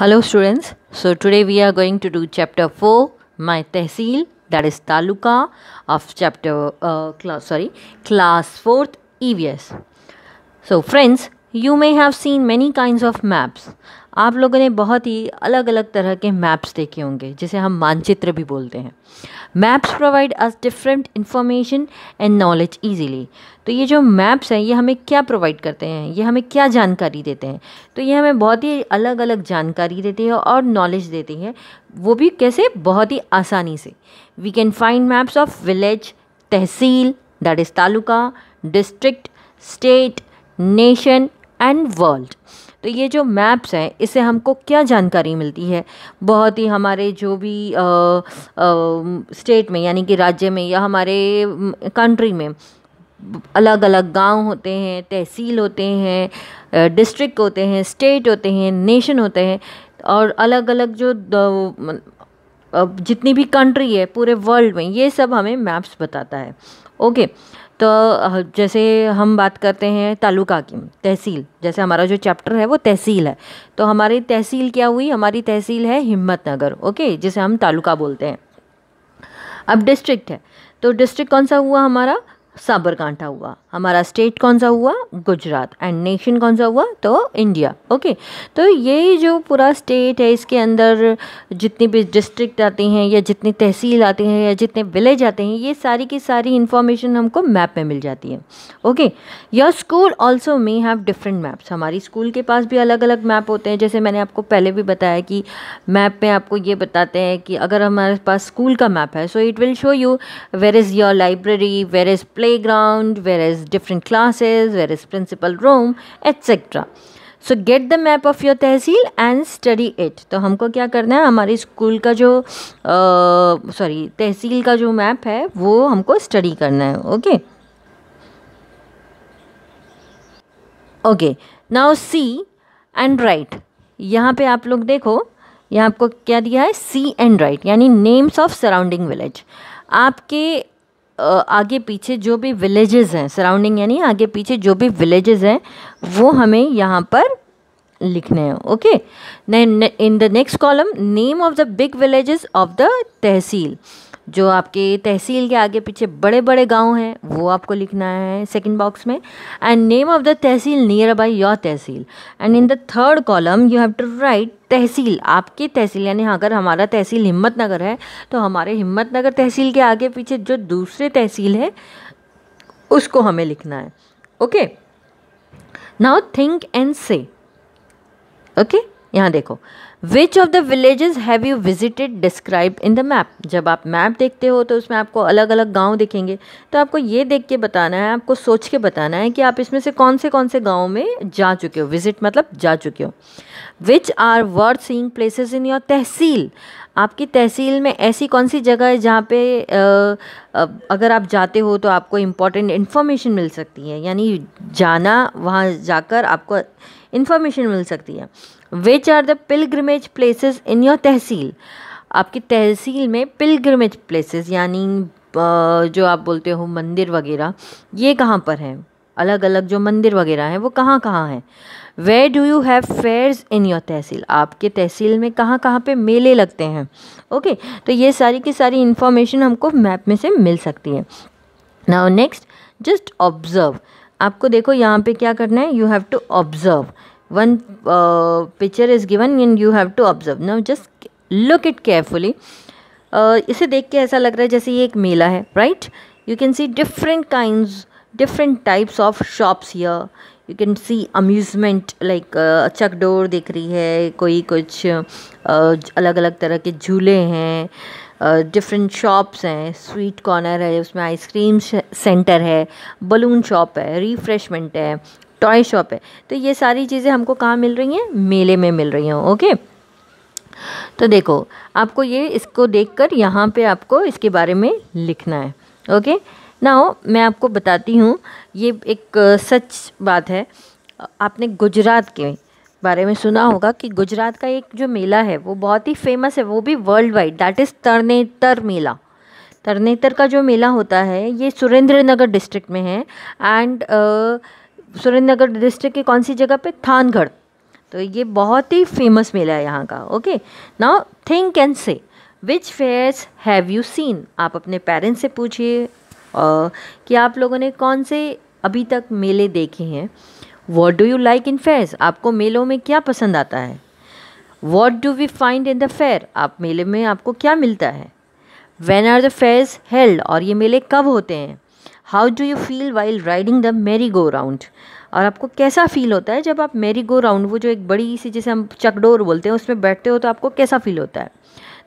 Hello students. So today we are going to do chapter 4 my tehsil that is taluka of chapter uh, class sorry class 4th EVS. So friends you may have seen many kind of maps आप लोगों ने बहुत ही अलग अलग तरह के maps देखे होंगे जिसे हम मानचित्र भी बोलते हैं maps provide us different information and knowledge easily तो ये जो मैप्स हैं ये हमें क्या प्रोवाइड करते हैं ये हमें क्या जानकारी देते हैं तो ये हमें बहुत ही अलग अलग जानकारी देती है और नॉलेज देती है वो भी कैसे बहुत ही आसानी से we can find maps of village tehsil that is taluka district state nation and world तो ये जो मैप्स हैं इससे हमको क्या जानकारी मिलती है बहुत ही हमारे जो भी आ, आ, स्टेट में यानी कि राज्य में या हमारे कंट्री में अलग अलग गांव होते हैं तहसील होते हैं डिस्ट्रिक्ट होते हैं स्टेट होते हैं नेशन होते हैं और अलग अलग जो जितनी भी कंट्री है पूरे वर्ल्ड में ये सब हमें मैप्स बताता है ओके तो जैसे हम बात करते हैं तालुका की तहसील जैसे हमारा जो चैप्टर है वो तहसील है तो हमारी तहसील क्या हुई हमारी तहसील है हिम्मत नगर ओके जिसे हम तालुका बोलते हैं अब डिस्ट्रिक्ट है तो डिस्ट्रिक्ट कौन सा हुआ हमारा साबरकांठा हुआ हमारा स्टेट कौन सा हुआ गुजरात एंड नेशन कौन सा हुआ तो इंडिया ओके तो ये जो पूरा स्टेट है इसके अंदर जितनी भी डिस्ट्रिक्ट आते हैं या जितनी तहसील आते हैं या जितने विलेज आते हैं ये सारी की सारी इन्फॉर्मेशन हमको मैप में मिल जाती है okay your school also may have different maps हमारी स्कूल के पास भी अलग अलग मैप होते हैं जैसे मैंने आपको पहले भी बताया कि मैप में आपको ये बताते हैं कि अगर हमारे पास स्कूल का मैप है so it will show you where is your library where is playground where is is different classes, where is principal room, etc. So get the map of your tehsil and study it तो हमको क्या करना है हमारे school का जो sorry uh, तहसील का जो मैप है वो हमको स्टडी करना है okay okay now see and write यहाँ पे आप लोग देखो यहाँ आपको क्या दिया है सी एंड राइट यानी नेम्स ऑफ सराउंडिंग विलेज आपके आगे पीछे जो भी विलेजेस हैं सराउंडिंग यानी आगे पीछे जो भी विलेजेस हैं वो हमें यहाँ पर लिखने हैं okay in the next column name of the big villages of the tehsil जो आपके तहसील के आगे पीछे बड़े बड़े गांव हैं वो आपको लिखना है सेकंड बॉक्स में and name of the tehsil nearby your tehsil and in the third column you have to write tehsil आपकी तहसील यानी हाँ, अगर हमारा तहसील हिम्मत नगर है तो हमारे हिम्मत नगर तहसील के आगे पीछे जो दूसरे तहसील है उसको हमें लिखना है okay now think and say okay यहाँ देखो which of the villages have you visited describe in the map जब आप मैप देखते हो तो उसमें आपको अलग अलग गांव दिखेंगे तो आपको ये देख के बताना है आपको सोच के बताना है कि आप इसमें से कौन से कौन से गाँव में जा चुके हो विजिट मतलब जा चुके हो which are worth seeing places in your tehsil आपकी तहसील में ऐसी कौन सी जगह है जहाँ पे अगर आप जाते हो तो आपको इम्पॉर्टेंट इन्फॉर्मेशन मिल सकती है यानी जाना वहाँ जाकर आपको इन्फॉर्मेशन मिल सकती है which are the pilgrimage places in your tehsil आपकी तहसील में पिलग्रमेज प्लेसेस यानी जो आप बोलते हो मंदिर वगैरह ये कहाँ पर हैं अलग अलग जो मंदिर वगैरह हैं वो कहाँ कहाँ हैं where do you have fairs in your tehsil आपके तहसील में कहाँ कहाँ पे मेले लगते हैं ओके okay, तो ये सारी की सारी इंफॉर्मेशन हमको मैप में से मिल सकती है नाउ नेक्स्ट जस्ट ऑब्ज़र्व आपको देखो यहाँ पे क्या करना है you have to observe one uh, picture is given and you have to observe now just look it carefully uh, इसे देख के ऐसा लग रहा है जैसे ये एक मेला है right you can see different kind different types of shops here you can see amusement like चक डोर दिख रही है कोई कुछ uh, अलग अलग तरह के झूले हैं डिफरेंट uh, शॉप्स हैं स्वीट कॉर्नर है उसमें आइसक्रीम सेंटर है बलून शॉप है रिफ्रेशमेंट है टॉय शॉप है तो ये सारी चीज़ें हमको कहाँ मिल रही हैं मेले में मिल रही हैं ओके तो देखो आपको ये इसको देखकर यहाँ पे आपको इसके बारे में लिखना है ओके ना हो मैं आपको बताती हूँ ये एक सच बात है आपने गुजरात के बारे में सुना होगा कि गुजरात का एक जो मेला है वो बहुत ही फेमस है वो भी worldwide that is Tarnetar मेला तरनेतर का जो मेला होता है ये सुरेंद्र नगर डिस्ट्रिक्ट में है एंड सुरेंद्रनगर डिस्ट्रिक्ट की कौन सी जगह पे थानगढ़ तो ये बहुत ही फेमस मेला है यहाँ का okay now think and say which fairs have you seen आप अपने पेरेंट्स से पूछिए कि आप लोगों ने कौन से अभी तक मेले देखे हैं what do you like in fairs आपको मेलों में क्या पसंद आता है what do we find in the fair आप मेले में आपको क्या मिलता है when are the fairs held और ये मेले कब होते हैं how do you feel while riding the merry go round और आपको कैसा फील होता है जब आप मेरी गो राउंड वो जो एक बड़ी सी जैसे हम चकडोर बोलते हैं उसमें बैठते हो तो आपको कैसा फील होता है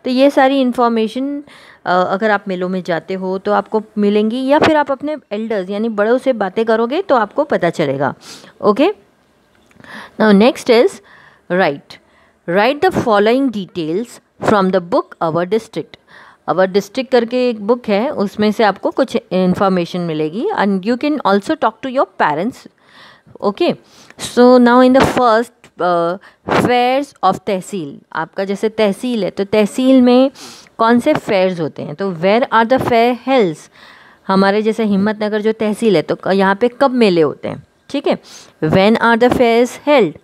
तो ये सारी इन्फॉर्मेशन अगर आप मेलों में जाते हो तो आपको मिलेंगी या फिर आप अपने एल्डर्स यानी बड़ों से बातें करोगे तो आपको पता चलेगा okay now next is write write the following details from the book our district our district करके एक बुक है उसमें से आपको कुछ इन्फॉर्मेशन मिलेगी and you can also talk to your parents okay so now in the first fairs of tehsil आपका जैसे तहसील है तो तहसील में कौन से फेयर्स होते हैं तो where are the fair held हमारे जैसे हिम्मत नगर जो तहसील है तो यहाँ पे कब मेले होते हैं ठीक है when are the fairs held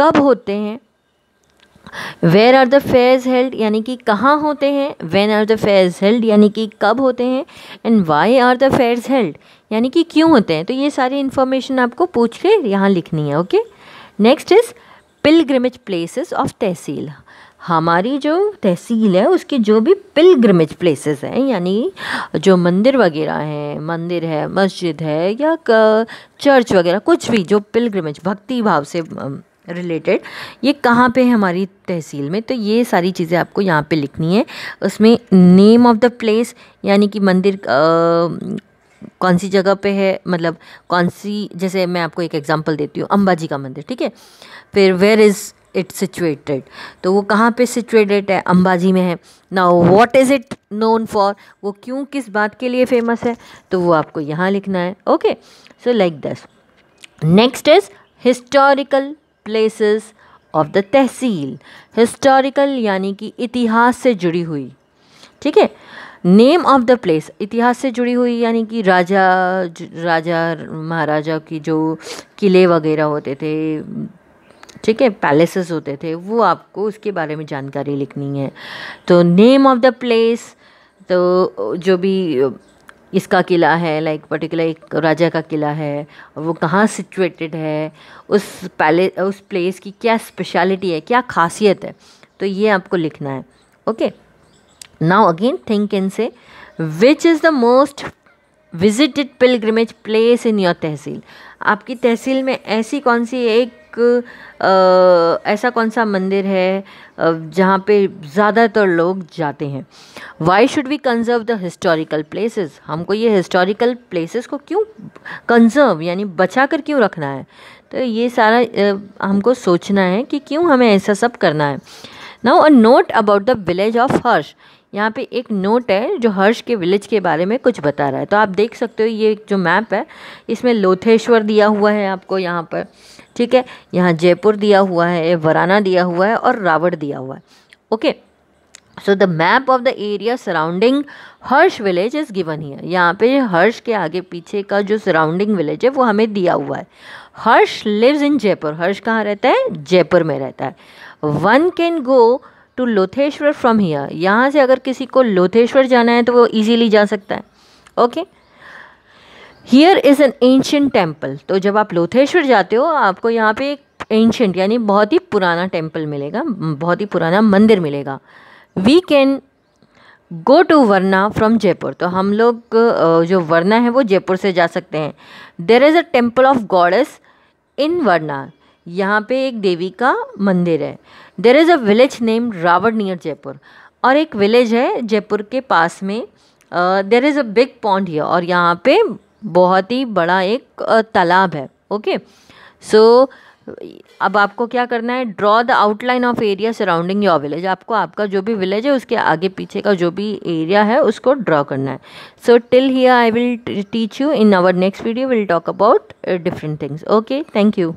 कब होते हैं where are the fairs held यानी कि कहाँ होते हैं when are the fairs held यानी कि कब होते हैं and why are the fairs held यानी कि क्यों होते हैं तो ये सारी इन्फॉर्मेशन आपको पूछ के यहाँ लिखनी है okay next is pilgrimage places of tehsil हमारी जो तहसील है उसके जो भी पिलग्रमेज प्लेसेस हैं यानी जो मंदिर वगैरह हैं मंदिर है मस्जिद है या चर्च वगैरह कुछ भी जो पिलग्रमेज भक्ति भाव से रिलेटेड ये कहाँ पे है हमारी तहसील में तो ये सारी चीज़ें आपको यहाँ पे लिखनी है उसमें नेम ऑफ़ द प्लेस यानी कि मंदिर आ, कौन सी जगह पे है मतलब कौन सी जैसे मैं आपको एक एग्जांपल देती हूँ अम्बा जी का मंदिर ठीक है फिर वेयर इज़ इट सिचुएटेड तो वो कहाँ पे सिचुएटेड है अम्बाजी में है ना what is it known for वो क्यों किस बात के लिए फेमस है तो वो आपको यहाँ लिखना है okay so like this next is historical places of the tehsil historical यानी कि इतिहास से जुड़ी हुई ठीक है नेम ऑफ द प्लेस इतिहास से जुड़ी हुई यानी कि राजा राजा महाराजा की जो किले वगैरह होते थे ठीक है पैलेसेस होते थे वो आपको उसके बारे में जानकारी लिखनी है तो नेम ऑफ द प्लेस तो जो भी इसका किला है लाइक पर्टिकुलर एक राजा का किला है वो कहाँ सिचुएटेड है उस पैले उस प्लेस की क्या स्पेशलिटी है क्या खासियत है तो ये आपको लिखना है okay now again think and say which is the most visited pilgrimage place in your tehsil आपकी तहसील में ऐसी कौन सी एक एक ऐसा कौन सा मंदिर है जहाँ पे ज़्यादातर लोग जाते हैं why should we conserve the historical places हमको ये हिस्टोरिकल प्लेसेस को क्यों कंजर्व यानी बचा कर क्यों रखना है तो ये सारा हमको सोचना है कि क्यों हमें ऐसा सब करना है now a note about the village of Harsh यहाँ पे एक नोट है जो हर्ष के विलेज के बारे में कुछ बता रहा है तो आप देख सकते हो ये जो मैप है इसमें लोथेश्वर दिया हुआ है आपको यहाँ पर ठीक है यहाँ जयपुर दिया हुआ है वराना दिया हुआ है और रावड़ दिया हुआ है okay so the map of the area surrounding Harsh village is given here यहाँ पे हर्ष के आगे पीछे का जो सराउंडिंग विलेज है वो हमें दिया हुआ है हर्ष लिव्स इन जयपुर हर्ष कहाँ रहता है जयपुर में रहता है one can go to Lotheshwar from here यहाँ से अगर किसी को लोथेश्वर जाना है तो वो ईजीली जा सकता है okay okay? Here is an ancient temple तो जब आप लोथेश्वर जाते हो आपको यहाँ पे एक एंशंट यानी बहुत ही पुराना टेम्पल मिलेगा बहुत ही पुराना मंदिर मिलेगा we can go to Varna from Jaipur तो हम लोग जो वरना है वो जयपुर से जा सकते हैं there is a temple of gods in Varna यहाँ पे एक देवी का मंदिर है there is a village name Ravan near Jaipur और एक विलेज है जयपुर के पास में there is a big pond here और यहाँ पे बहुत ही बड़ा एक तालाब है ओके सो अब आपको क्या करना है draw the outline of area surrounding your village आपको आपका जो भी विलेज है उसके आगे पीछे का जो भी एरिया है उसको ड्रॉ करना है so till here I will teach you in our next video will talk about different things okay thank you